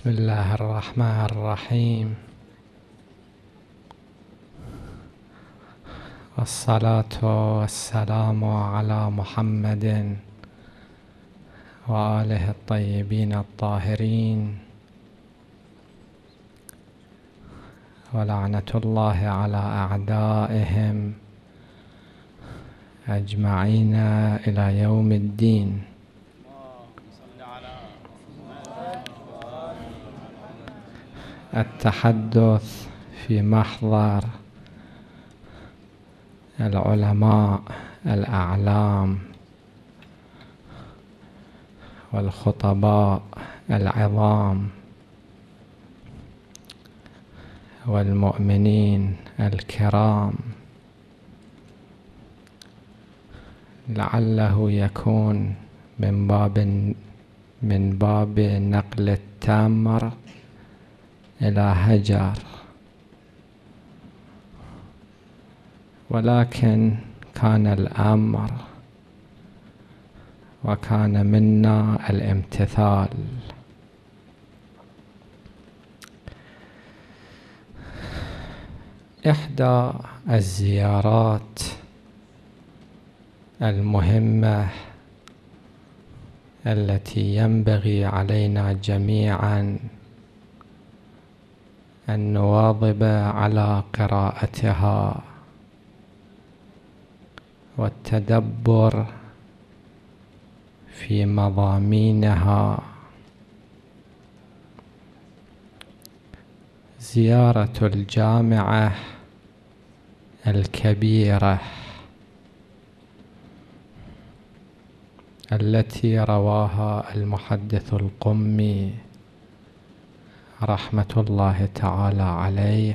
بسم الله الرحمن الرحيم والصلاة والسلام على محمد وآله الطيبين الطاهرين ولعنة الله على أعدائهم أجمعين إلى يوم الدين التحدث في محضر العلماء الأعلام والخطباء العظام والمؤمنين الكرام لعله يكون من باب من باب نقل التامر إلى هجر ولكن كان الأمر وكان منا الامتثال إحدى الزيارات المهمة التي ينبغي علينا جميعاً أن نواظب على قراءتها والتدبر في مضامينها زيارة الجامعة الكبيرة التي رواها المحدث القمي رحمة الله تعالى عليه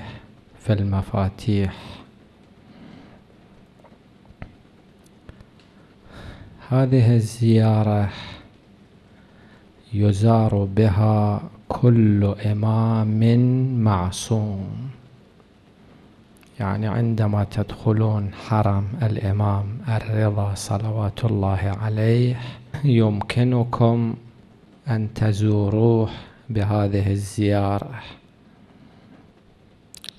في المفاتيح هذه الزيارة يزار بها كل إمام معصوم يعني عندما تدخلون حرم الإمام الرضا صلوات الله عليه يمكنكم أن تزوروه بهذه الزيارة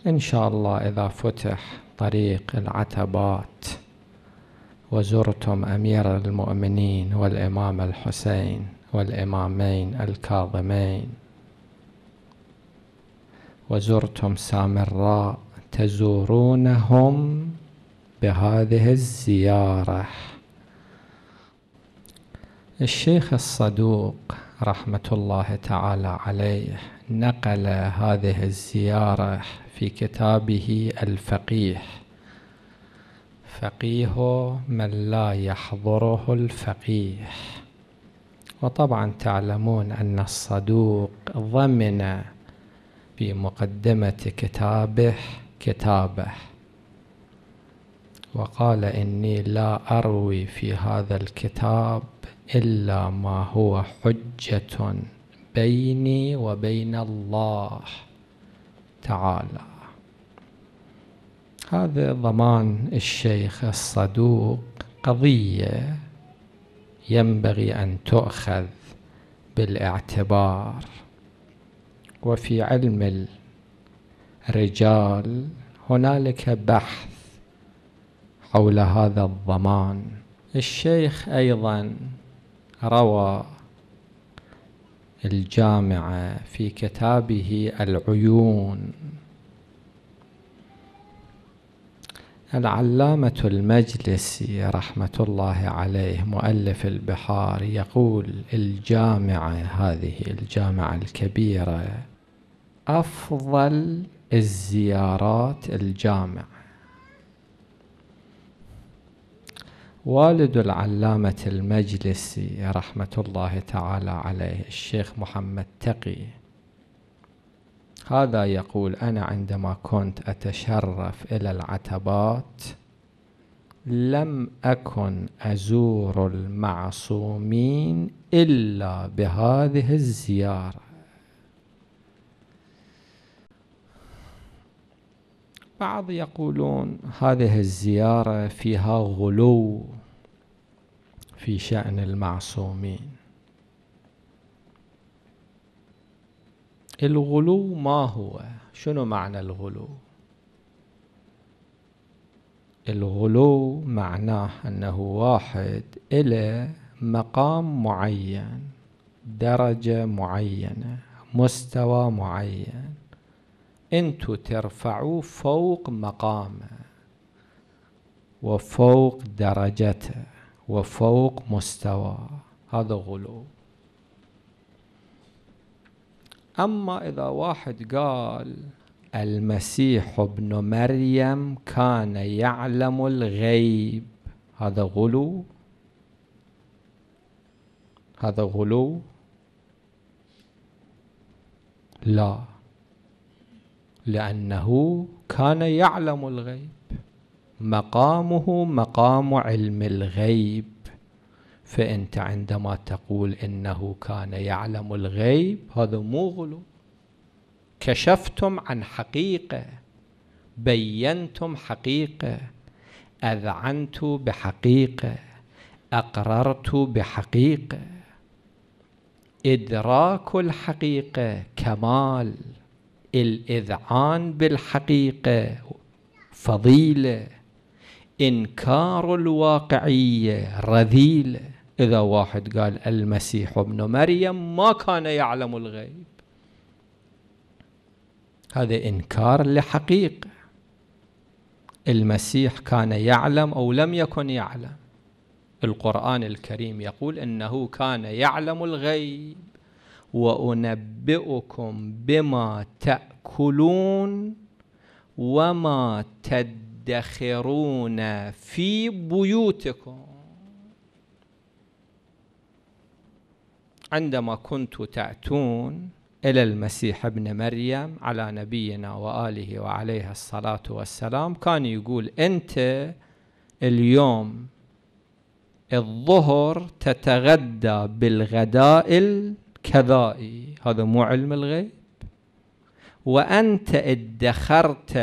إن شاء الله إذا فتح طريق العتبات وزرتم أمير المؤمنين والإمام الحسين والإمامين الكاظمين وزرتم سامراء تزورونهم بهذه الزيارة الشيخ الصدوق رحمة الله تعالى عليه نقل هذه الزيارة في كتابه الفقيه فقيه من لا يحضره الفقيه وطبعا تعلمون أن الصدوق ضمن في مقدمة كتابه كتابه وقال إني لا أروي في هذا الكتاب إلا ما هو حجة بيني وبين الله تعالى هذا ضمان الشيخ الصدوق قضية ينبغي أن تؤخذ بالاعتبار وفي علم الرجال هنالك بحث حول هذا الضمان الشيخ أيضا روى الجامع في كتابه العيون العلامة المجلسي رحمة الله عليه مؤلف البحار يقول الجامعة هذه الجامعة الكبيرة أفضل الزيارات الجامعة والد العلامة المجلسي رحمة الله تعالى عليه الشيخ محمد تقي هذا يقول أنا عندما كنت أتشرف إلى العتبات لم أكن أزور المعصومين إلا بهذه الزيارة بعض يقولون هذه الزيارة فيها غلو في شأن المعصومين الغلو ما هو شنو معنى الغلو الغلو معناه أنه واحد إلى مقام معين درجة معينة مستوى معين انتو ترفعوه فوق مقامه وفوق درجته وفوق مستواه هذا غلو أما إذا واحد قال المسيح ابن مريم كان يعلم الغيب هذا غلو هذا غلو لا لأنه كان يعلم الغيب مقامه مقام علم الغيب فأنت عندما تقول إنه كان يعلم الغيب هذا مو غلو كشفتم عن حقيقة بينتم حقيقة أذعنت بحقيقة أقررت بحقيقة إدراك الحقيقة كمال الإذعان بالحقيقة فضيلة إنكار الواقعية رذيلة إذا واحد قال المسيح ابن مريم ما كان يعلم الغيب هذا إنكار لحقيقة المسيح كان يعلم أو لم يكن يعلم القرآن الكريم يقول إنه كان يعلم الغيب وانبئكم بما تاكلون وما تدخرون في بيوتكم عندما كنت تاتون الى المسيح ابن مريم على نبينا واله وعليه الصلاه والسلام كان يقول انت اليوم الظهر تتغدى بالغداء كذائي هذا مو علم الغيب وأنت ادخرت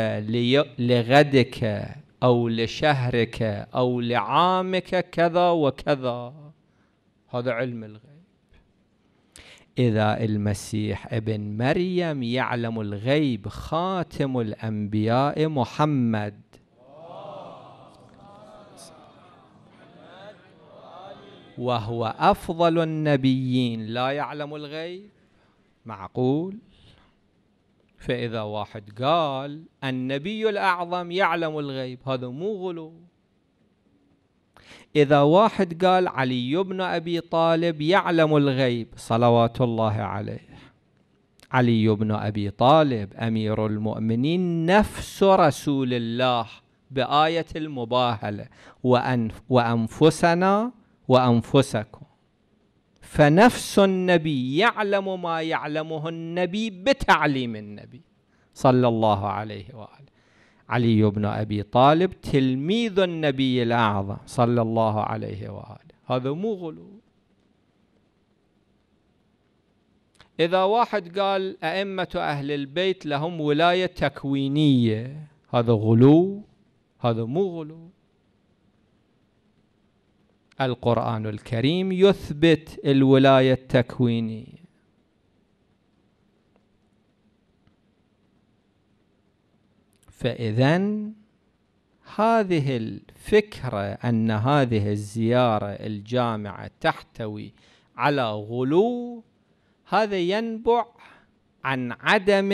لغدك أو لشهرك أو لعامك كذا وكذا هذا علم الغيب إذا المسيح ابن مريم يعلم الغيب خاتم الأنبياء محمد وهو أفضل النبيين لا يعلم الغيب معقول فإذا واحد قال النبي الأعظم يعلم الغيب هذا مو غلو إذا واحد قال علي بن أبي طالب يعلم الغيب صلوات الله عليه علي بن أبي طالب أمير المؤمنين نفس رسول الله بآية المباهلة وأنفسنا وأنفسكم فنفس النبي يعلم ما يعلمه النبي بتعليم النبي صلى الله عليه وآله علي بن أبي طالب تلميذ النبي الأعظم صلى الله عليه وآله هذا مو غلو إذا واحد قال أئمة أهل البيت لهم ولاية تكوينية هذا غلو هذا مو غلو القرآن الكريم يثبت الولاية التكوينية فإذا هذه الفكرة أن هذه الزيارة الجامعة تحتوي على غلو هذا ينبع عن عدم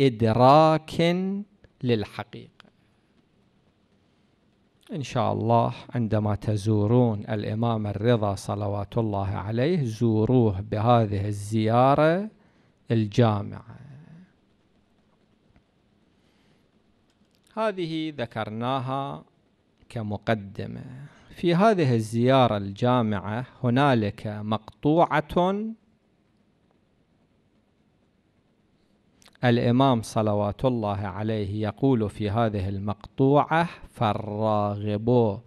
إدراك للحقيقة إن شاء الله عندما تزورون الإمام الرضا صلوات الله عليه زوروه بهذه الزيارة الجامعة هذه ذكرناها كمقدمة في هذه الزيارة الجامعة هنالك مقطوعة الإمام صلوات الله عليه يقول في هذه المقطوعة فالراغب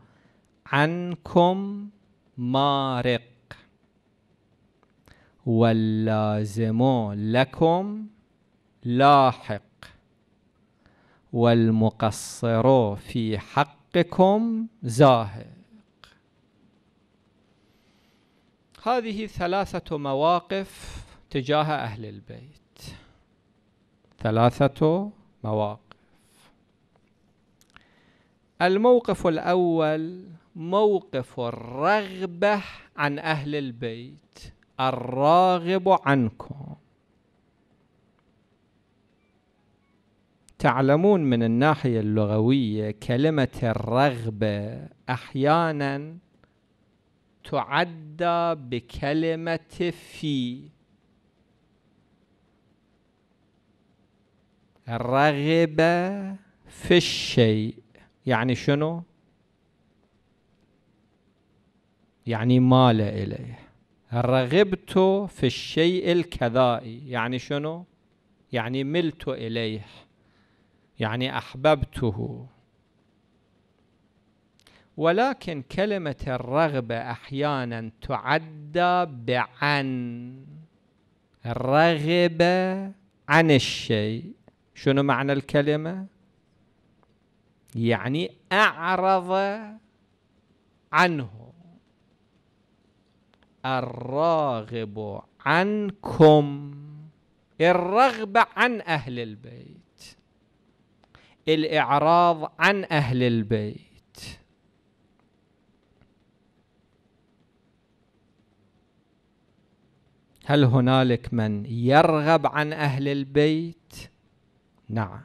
عنكم مارق واللازم لكم لاحق والمقصر في حقكم زاهق هذه ثلاثة مواقف تجاه أهل البيت ثلاثة مواقف الموقف الأول موقف الرغبة عن أهل البيت الراغب عنكم تعلمون من الناحية اللغوية كلمة الرغبة أحيانا تعدى بكلمة في رغب في الشيء يعني شنو يعني مال إليه رغبت في الشيء الكذائي يعني شنو يعني ملت إليه يعني أحببته ولكن كلمة الرغبة أحيانا تعدى بعن الرغبة عن الشيء شنو معنى الكلمة يعني أعرض عنه الراغب عنكم الرغبة عن أهل البيت الإعراض عن أهل البيت هل هنالك من يرغب عن أهل البيت؟ نعم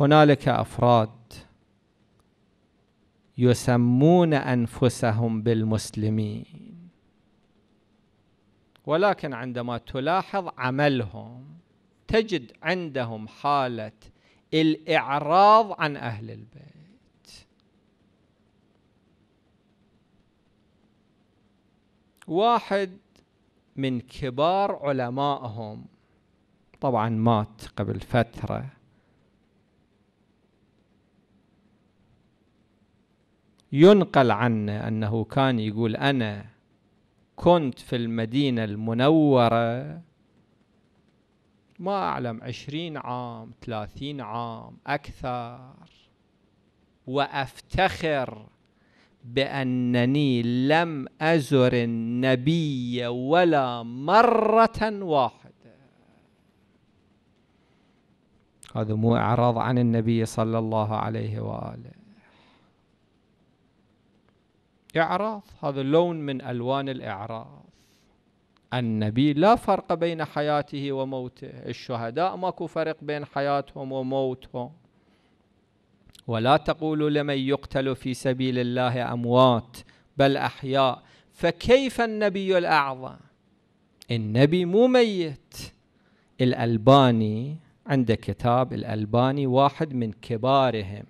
هنالك افراد يسمون انفسهم بالمسلمين ولكن عندما تلاحظ عملهم تجد عندهم حاله الاعراض عن اهل البيت واحد من كبار علمائهم طبعا مات قبل فترة ينقل عنه أنه كان يقول أنا كنت في المدينة المنورة ما أعلم عشرين عام ثلاثين عام أكثر وأفتخر بأنني لم أزر النبي ولا مرة واحدة هذا مو إعراض عن النبي صلى الله عليه وآله إعراض هذا لون من ألوان الإعراض النبي لا فرق بين حياته وموته الشهداء ماكو فرق بين حياتهم وموتهم ولا تقولوا لمن يقتل في سبيل الله أموات بل أحياء فكيف النبي الأعظم النبي مو ميت الألباني عنده كتاب الألباني واحد من كبارهم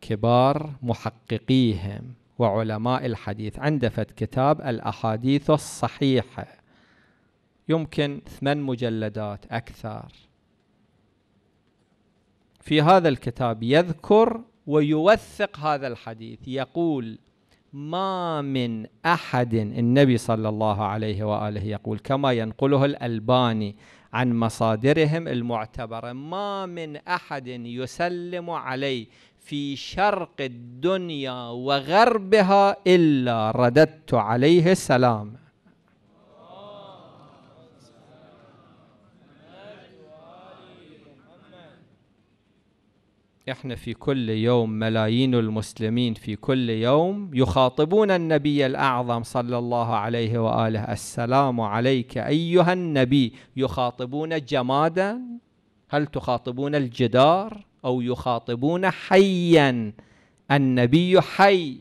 كبار محققيهم وعلماء الحديث عنده فت كتاب الأحاديث الصحيحة يمكن ثمان مجلدات أكثر في هذا الكتاب يذكر ويوثق هذا الحديث يقول ما من أحد النبي صلى الله عليه وآله يقول كما ينقله الألباني عن مصادرهم المعتبرة ما من أحد يسلم علي في شرق الدنيا وغربها إلا رددت عليه السلام احنا في كل يوم ملايين المسلمين في كل يوم يخاطبون النبي الاعظم صلى الله عليه واله السلام عليك ايها النبي يخاطبون جمادا هل تخاطبون الجدار او يخاطبون حيا النبي حي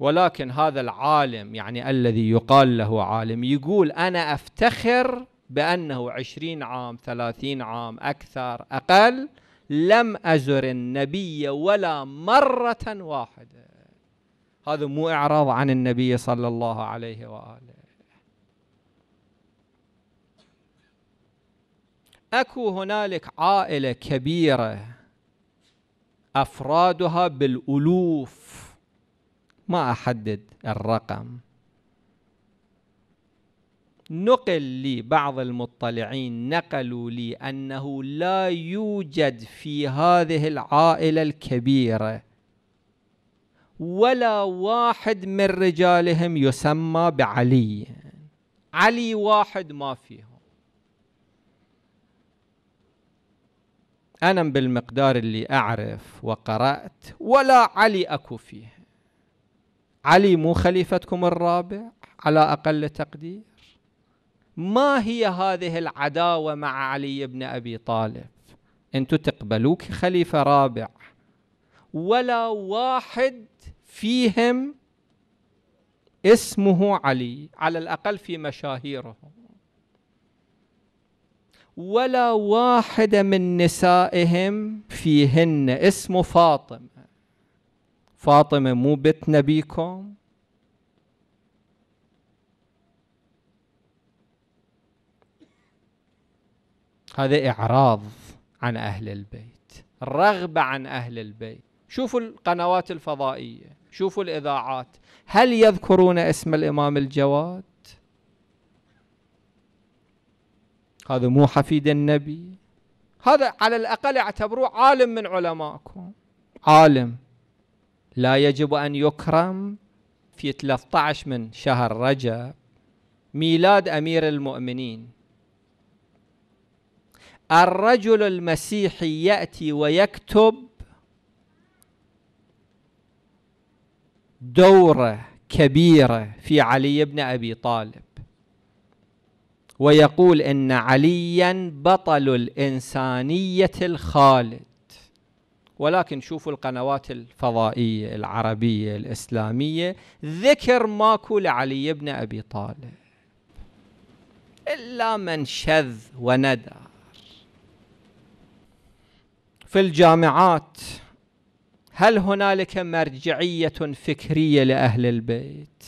ولكن هذا العالم يعني الذي يقال له عالم يقول انا افتخر بانه عشرين عام ثلاثين عام اكثر اقل لم أزر النبي ولا مرة واحدة هذا مو إعراض عن النبي صلى الله عليه وآله أكو هنالك عائلة كبيرة أفرادها بالألوف ما أحدد الرقم نقل لي بعض المطلعين نقلوا لي أنه لا يوجد في هذه العائلة الكبيرة ولا واحد من رجالهم يسمى بعلي علي واحد ما فيهم أنا بالمقدار اللي أعرف وقرأت ولا علي أكو فيه علي مو خليفتكم الرابع على أقل تقدير ما هي هذه العداوة مع علي بن أبي طالب أن تقبلوك خليفة رابع ولا واحد فيهم اسمه علي على الأقل في مشاهيرهم ولا واحدة من نسائهم فيهن اسمه فاطمة فاطمة مو بنت نبيكم هذا إعراض عن أهل البيت رغبه عن أهل البيت شوفوا القنوات الفضائية شوفوا الإذاعات هل يذكرون اسم الإمام الجواد هذا مو حفيد النبي هذا على الأقل اعتبروه عالم من علمائكم عالم لا يجب أن يكرم في 13 من شهر رجب ميلاد أمير المؤمنين الرجل المسيحي يأتي ويكتب دورة كبيرة في علي بن أبي طالب ويقول إن عليا بطل الإنسانية الخالد ولكن شوفوا القنوات الفضائية العربية الإسلامية ذكر ماكو لعلي بن أبي طالب إلا من شذ وندى في الجامعات هل هنالك مرجعيه فكريه لاهل البيت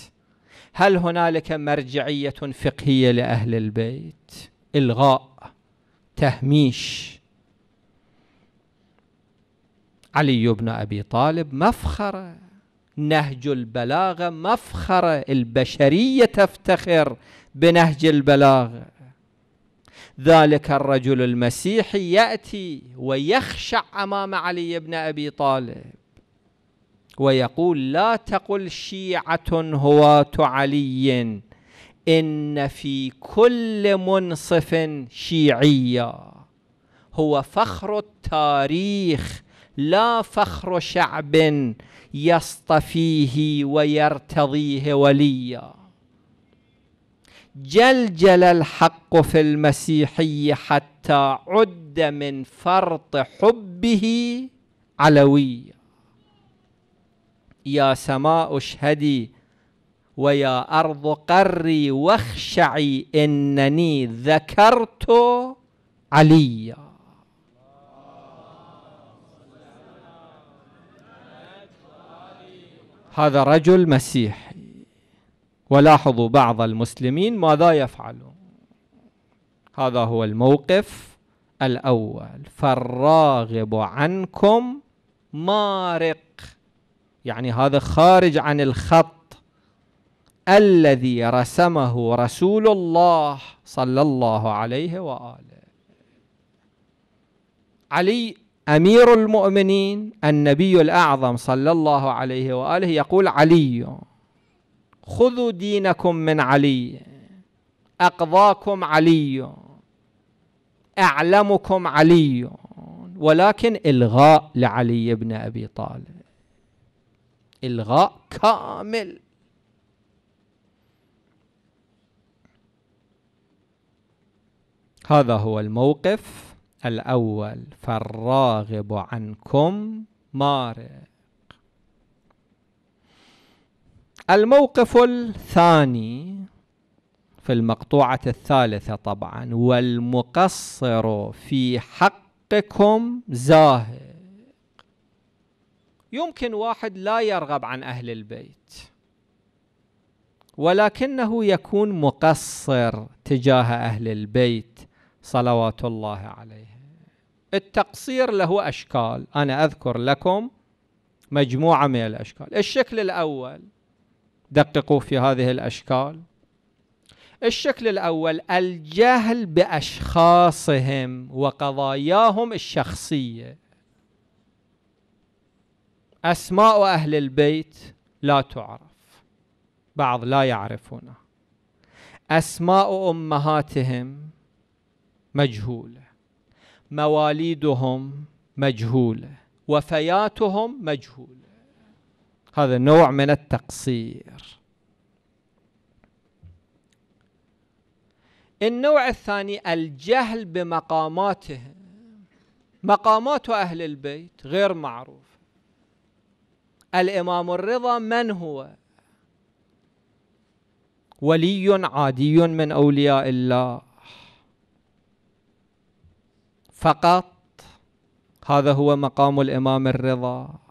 هل هنالك مرجعيه فقهيه لاهل البيت الغاء تهميش علي بن ابي طالب مفخره نهج البلاغه مفخره البشريه تفتخر بنهج البلاغه ذلك الرجل المسيحي يأتي ويخشع أمام علي بن أبي طالب ويقول لا تقل شيعة هواة علي إن في كل منصف شيعية هو فخر التاريخ لا فخر شعب يصطفيه ويرتضيه وليا جلجل الحق في المسيحي حتى عد من فرط حبه علوي يا سماء اشهدي ويا أرض قري واخشعي إنني ذكرت عليا هذا رجل مسيحي ولاحظوا بعض المسلمين ماذا يفعلون هذا هو الموقف الأول فالراغب عنكم مارق يعني هذا خارج عن الخط الذي رسمه رسول الله صلى الله عليه وآله علي أمير المؤمنين النبي الأعظم صلى الله عليه وآله يقول علي خذوا دينكم من علي أقضاكم علي أعلمكم علي ولكن إلغاء لعلي بن أبي طالب إلغاء كامل هذا هو الموقف الأول فالراغب عنكم مارد الموقف الثاني في المقطوعة الثالثة طبعا والمقصر في حقكم زاهق يمكن واحد لا يرغب عن أهل البيت ولكنه يكون مقصر تجاه أهل البيت صلوات الله عليه التقصير له أشكال أنا أذكر لكم مجموعة من الأشكال الشكل الأول دققوا في هذه الاشكال الشكل الاول الجهل باشخاصهم وقضاياهم الشخصيه اسماء اهل البيت لا تعرف بعض لا يعرفونها اسماء امهاتهم مجهوله مواليدهم مجهوله وفياتهم مجهوله هذا نوع من التقصير النوع الثاني الجهل بمقاماته مقامات أهل البيت غير معروف الإمام الرضا من هو ولي عادي من أولياء الله فقط هذا هو مقام الإمام الرضا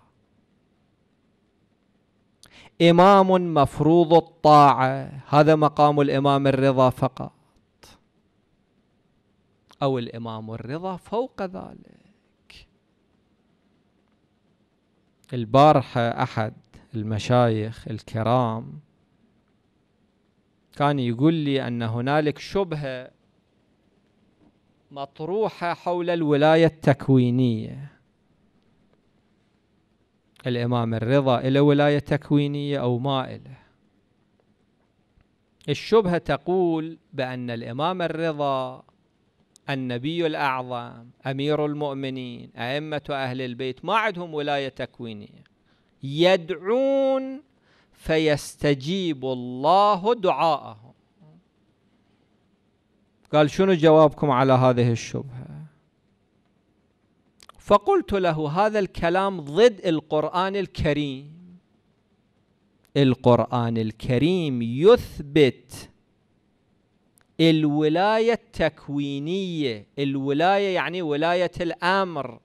إمام مفروض الطاعة هذا مقام الإمام الرضا فقط أو الإمام الرضا فوق ذلك البارحة أحد المشايخ الكرام كان يقول لي أن هنالك شبهة مطروحة حول الولاية التكوينية الإمام الرضا إلى ولاية تكوينية أو ما إلى الشبهة تقول بأن الإمام الرضا النبي الأعظم أمير المؤمنين أئمة أهل البيت ما عندهم ولاية تكوينية يدعون فيستجيب الله دعاءهم قال شنو جوابكم على هذه الشبهة فقلت له هذا الكلام ضد القرآن الكريم القرآن الكريم يثبت الولاية التكوينية الولاية يعني ولاية الأمر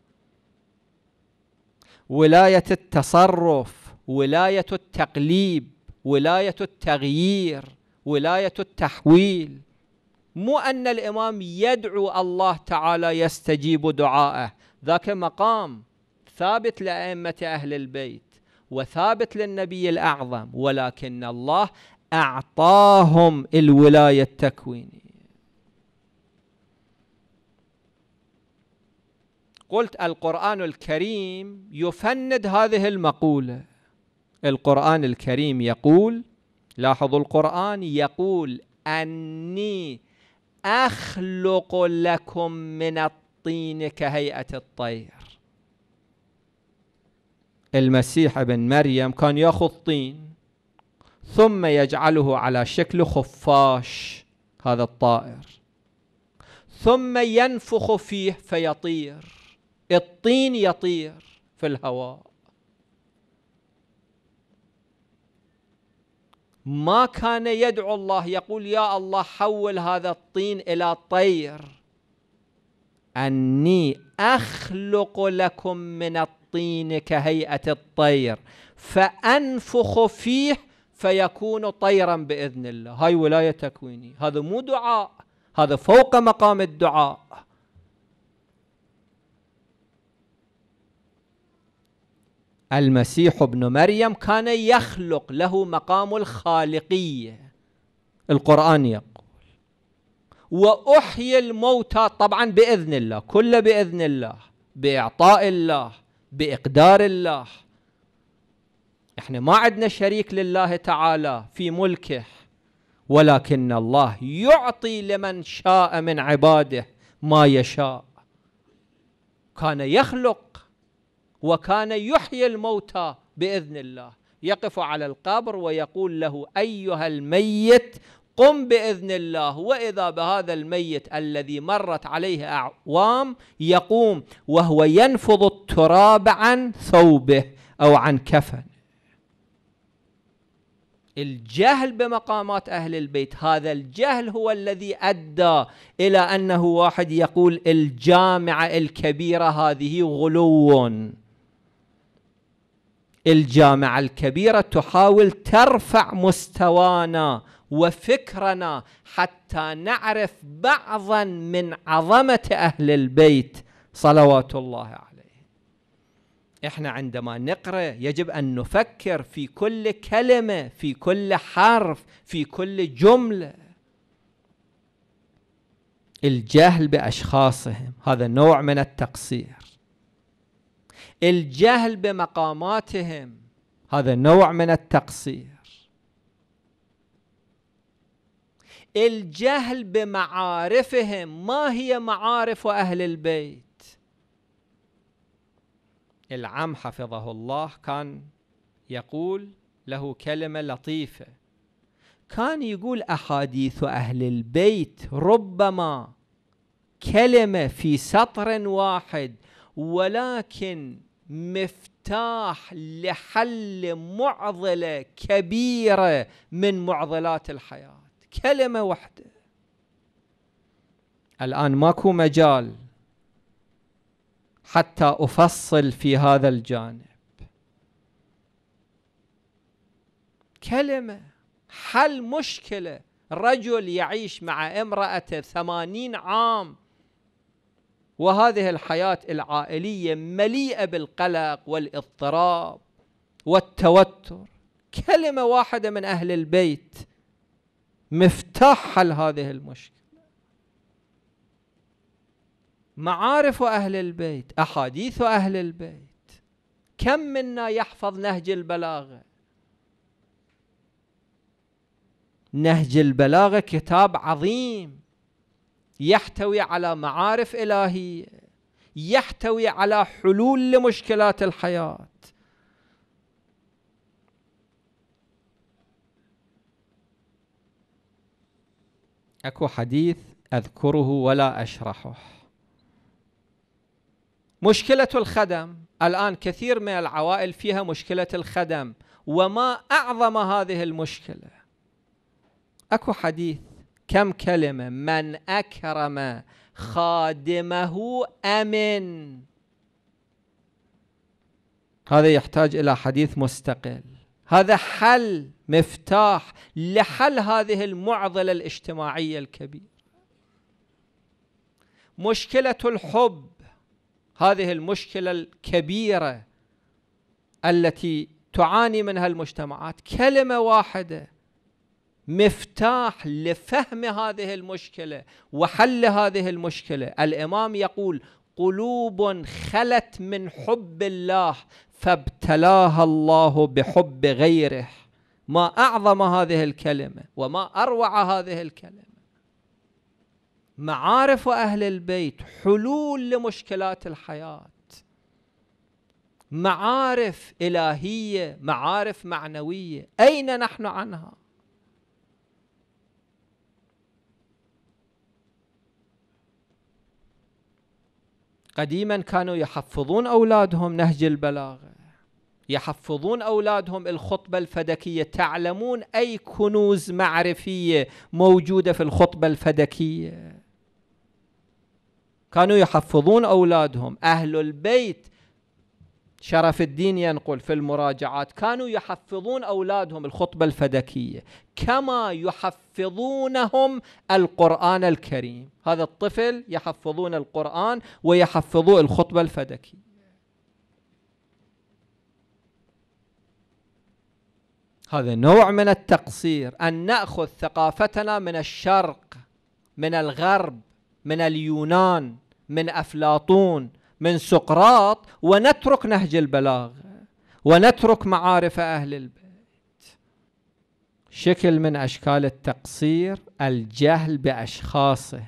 ولاية التصرف ولاية التقليب ولاية التغيير ولاية التحويل مو أن الإمام يدعو الله تعالى يستجيب دعائه ذاك مقام ثابت لأئمة أهل البيت وثابت للنبي الأعظم ولكن الله أعطاهم الولاية التكوينية قلت القرآن الكريم يفند هذه المقولة القرآن الكريم يقول لاحظوا القرآن يقول أني أخلق لكم من الطين الطين كهيئة الطير المسيح ابن مريم كان يأخذ طين ثم يجعله على شكل خفاش هذا الطائر ثم ينفخ فيه فيطير الطين يطير في الهواء ما كان يدعو الله يقول يا الله حول هذا الطين الى طير أني أخلق لكم من الطين كهيئة الطير فأنفخ فيه فيكون طيرا بإذن الله هاي ولاية تكويني هذا مو دعاء هذا فوق مقام الدعاء المسيح ابن مريم كان يخلق له مقام الخالقية القرآن يقول وأحيي الموتى طبعا بإذن الله كله بإذن الله بإعطاء الله بإقدار الله احنا ما عندنا شريك لله تعالى في ملكه ولكن الله يعطي لمن شاء من عباده ما يشاء كان يخلق وكان يحيي الموتى باذن الله يقف على القبر ويقول له ايها الميت قم باذن الله واذا بهذا الميت الذي مرت عليه اعوام يقوم وهو ينفض التراب عن ثوبه او عن كفن الجهل بمقامات اهل البيت هذا الجهل هو الذي ادى الى انه واحد يقول الجامعه الكبيره هذه غلو الجامعه الكبيره تحاول ترفع مستوانا وفكرنا حتى نعرف بعضا من عظمه اهل البيت صلوات الله عليه احنا عندما نقرا يجب ان نفكر في كل كلمه في كل حرف في كل جمله الجهل باشخاصهم هذا نوع من التقصير الجهل بمقاماتهم هذا نوع من التقصير الجهل بمعارفهم ما هي معارف أهل البيت العم حفظه الله كان يقول له كلمة لطيفة كان يقول أحاديث أهل البيت ربما كلمة في سطر واحد ولكن مفتاح لحل معضلة كبيرة من معضلات الحياة كلمة واحدة الآن ماكو مجال حتى أفصل في هذا الجانب كلمة حل مشكلة رجل يعيش مع امرأته ثمانين عام وهذه الحياة العائلية مليئة بالقلق والاضطراب والتوتر كلمة واحدة من أهل البيت مفتاح حل هذه المشكلة معارف أهل البيت أحاديث أهل البيت كم منا يحفظ نهج البلاغة نهج البلاغة كتاب عظيم يحتوي على معارف إلهية يحتوي على حلول لمشكلات الحياة اكو حديث اذكره ولا اشرحه مشكله الخدم الان كثير من العوائل فيها مشكله الخدم وما اعظم هذه المشكله اكو حديث كم كلمه من اكرم خادمه امن هذا يحتاج الى حديث مستقل هذا حل مفتاح لحل هذه المعضله الاجتماعيه الكبيره مشكله الحب هذه المشكله الكبيره التي تعاني منها المجتمعات كلمه واحده مفتاح لفهم هذه المشكله وحل هذه المشكله الامام يقول قلوب خلت من حب الله فابتلاها الله بحب غيره ما اعظم هذه الكلمه وما اروع هذه الكلمه معارف اهل البيت حلول لمشكلات الحياه معارف الهيه معارف معنويه اين نحن عنها قديما كانوا يحفظون أولادهم نهج البلاغة يحفظون أولادهم الخطبة الفدكية تعلمون أي كنوز معرفية موجودة في الخطبة الفدكية كانوا يحفظون أولادهم أهل البيت شرف الدين ينقل في المراجعات كانوا يحفظون أولادهم الخطبة الفدكية كما يحفظونهم القرآن الكريم هذا الطفل يحفظون القرآن ويحفظوا الخطبة الفدكية هذا نوع من التقصير أن نأخذ ثقافتنا من الشرق من الغرب من اليونان من أفلاطون من سقراط ونترك نهج البلاغه ونترك معارف اهل البيت شكل من اشكال التقصير الجهل باشخاصه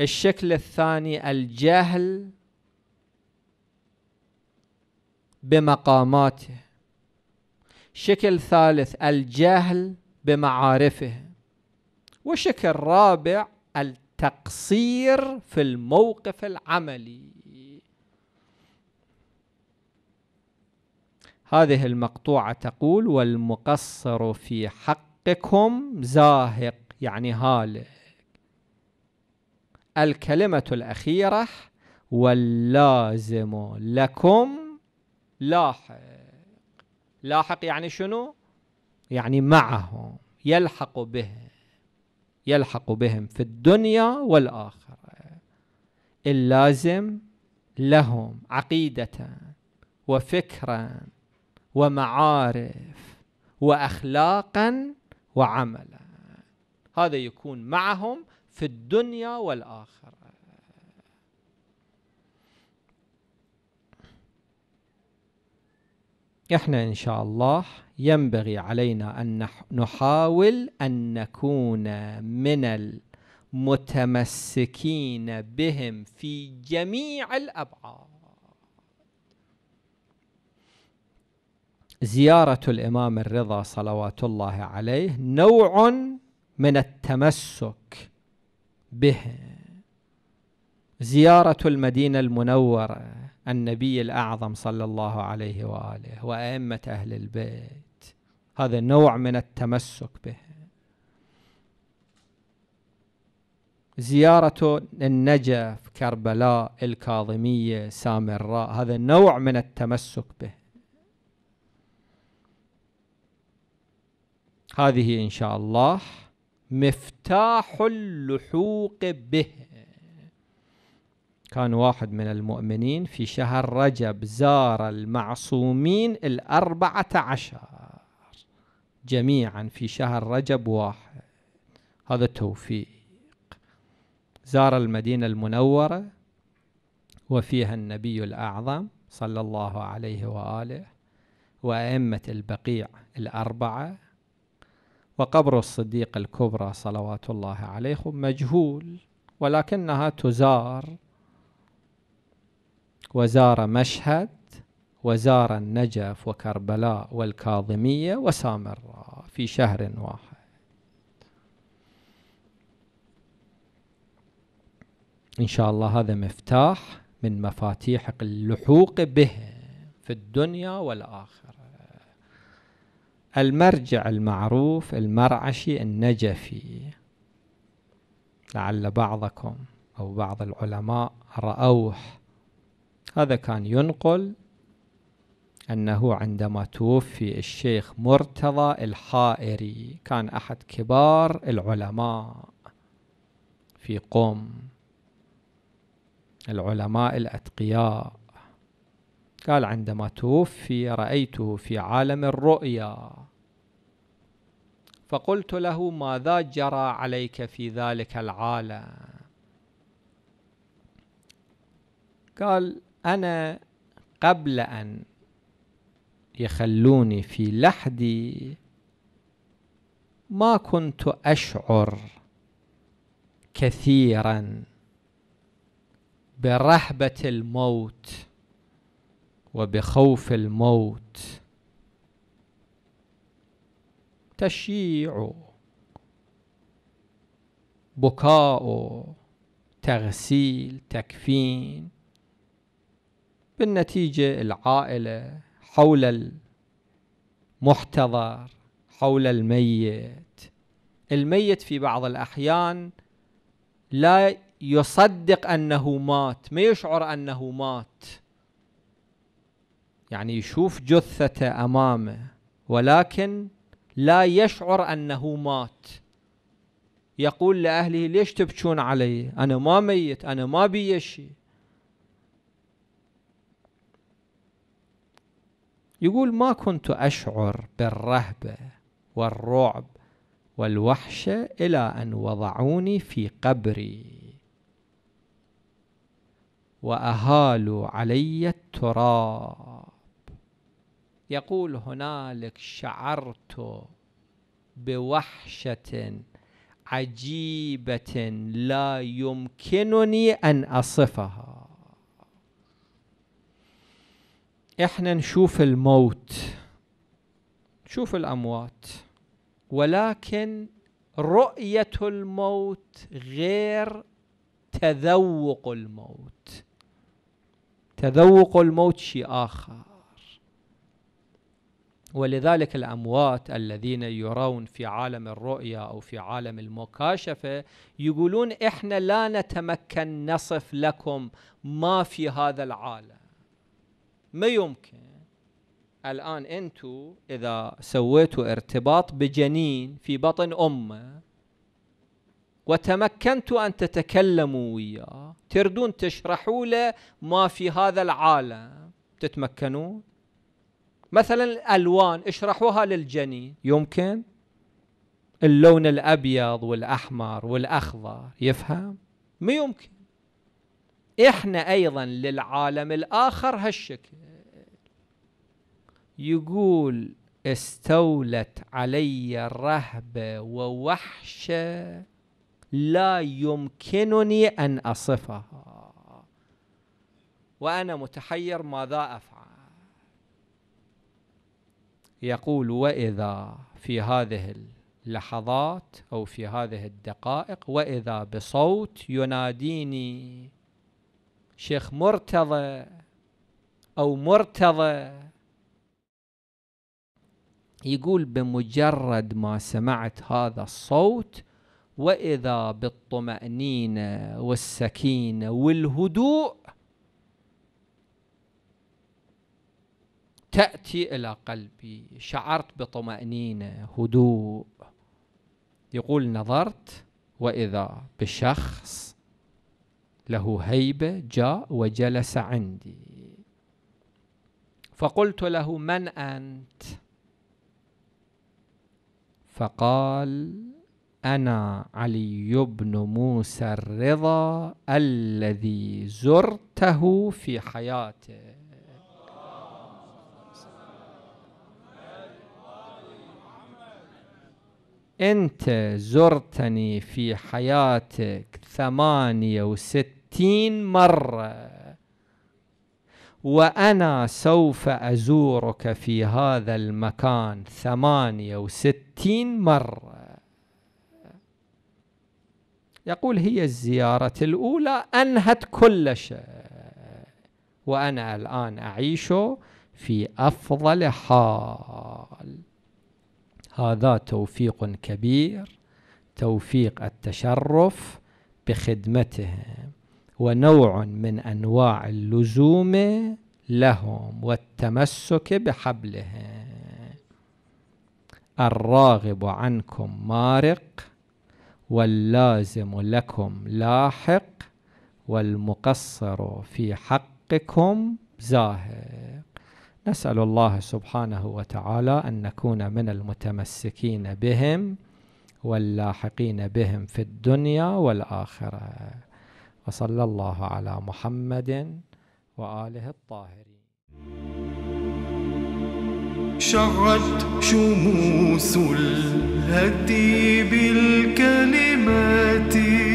الشكل الثاني الجهل بمقاماته شكل ثالث الجهل بمعارفه وشكل رابع الت تقصير في الموقف العملي هذه المقطوعة تقول والمقصر في حقكم زاهق يعني هالك الكلمة الأخيرة واللازم لكم لاحق لاحق يعني شنو؟ يعني معهم يلحق بهم يلحق بهم في الدنيا والآخرة اللازم لهم عقيدة وفكرا ومعارف وأخلاقا وعملا هذا يكون معهم في الدنيا والآخرة احنا ان شاء الله ينبغي علينا ان نحاول ان نكون من المتمسكين بهم في جميع الابعاد زياره الامام الرضا صلوات الله عليه نوع من التمسك بهم زياره المدينه المنوره النبي الأعظم صلى الله عليه وآله وأئمة أهل البيت هذا نوع من التمسك به زيارة النجف كربلاء الكاظمية سامراء هذا نوع من التمسك به هذه إن شاء الله مفتاح اللحوق به كان واحد من المؤمنين في شهر رجب زار المعصومين الأربعة عشر جميعا في شهر رجب واحد هذا توفيق زار المدينة المنورة وفيها النبي الأعظم صلى الله عليه وآله وأئمة البقيع الأربعة وقبر الصديق الكبرى صلوات الله عليه مجهول ولكنها تزار وزار مشهد وزار النجف وكربلاء والكاظمية وسامراء في شهر واحد إن شاء الله هذا مفتاح من مفاتيح اللحوق به في الدنيا والآخرة المرجع المعروف المرعشي النجفي لعل بعضكم أو بعض العلماء رأوه هذا كان ينقل أنه عندما توفي الشيخ مرتضى الحائري كان أحد كبار العلماء في قم العلماء الأتقياء قال عندما توفي رأيته في عالم الرؤيا فقلت له ماذا جرى عليك في ذلك العالم قال أنا قبل أن يخلوني في لحدي ما كنت أشعر كثيرا برهبة الموت وبخوف الموت تشيع بكاء تغسيل تكفين بالنتيجة العائلة حول المحتضر حول الميت الميت في بعض الأحيان لا يصدق أنه مات ما يشعر أنه مات يعني يشوف جثته أمامه ولكن لا يشعر أنه مات يقول لأهله ليش تبكون علي أنا ما ميت أنا ما بي شيء يقول ما كنت أشعر بالرهبة والرعب والوحشة إلى أن وضعوني في قبري وأهالوا علي التراب يقول هنالك شعرت بوحشة عجيبة لا يمكنني أن أصفها احنا نشوف الموت نشوف الاموات ولكن رؤية الموت غير تذوق الموت تذوق الموت شيء آخر ولذلك الأموات الذين يرون في عالم الرؤية أو في عالم المكاشفة يقولون إحنا لا نتمكن نصف لكم ما في هذا العالم ما يمكن الآن أنتو إذا سويتوا ارتباط بجنين في بطن أمه وتمكنتوا أن تتكلموا وياه تردون تشرحوا له ما في هذا العالم تتمكنون مثلا الألوان اشرحوها للجنين يمكن اللون الأبيض والأحمر والأخضر يفهم ما يمكن احنا ايضا للعالم الاخر هالشكل يقول استولت علي الرهبة ووحشة لا يمكنني أن أصفها وأنا متحير ماذا أفعل يقول وإذا في هذه اللحظات أو في هذه الدقائق وإذا بصوت يناديني شيخ مرتضى أو مرتضى يقول بمجرد ما سمعت هذا الصوت واذا بالطمانينه والسكينه والهدوء تاتي الى قلبي شعرت بطمانينه هدوء يقول نظرت واذا بشخص له هيبه جاء وجلس عندي فقلت له من انت فقال انا علي بن موسى الرضا الذي زرته في حياتك أنت زرتني في حياتك ثمانية وستين مرة وأنا سوف أزورك في هذا المكان ثمانية وستين مرة يقول هي الزيارة الأولى أنهت كل شيء وأنا الآن أعيش في أفضل حال هذا توفيق كبير توفيق التشرف بخدمتهم ونوع من أنواع اللزوم لهم والتمسك بحبلهم الراغب عنكم مارق واللازم لكم لاحق والمقصر في حقكم زاهق نسأل الله سبحانه وتعالى أن نكون من المتمسكين بهم واللاحقين بهم في الدنيا والآخرة وصلى الله على محمد وآله الطاهرين شرت شموس الهدي بالكلمات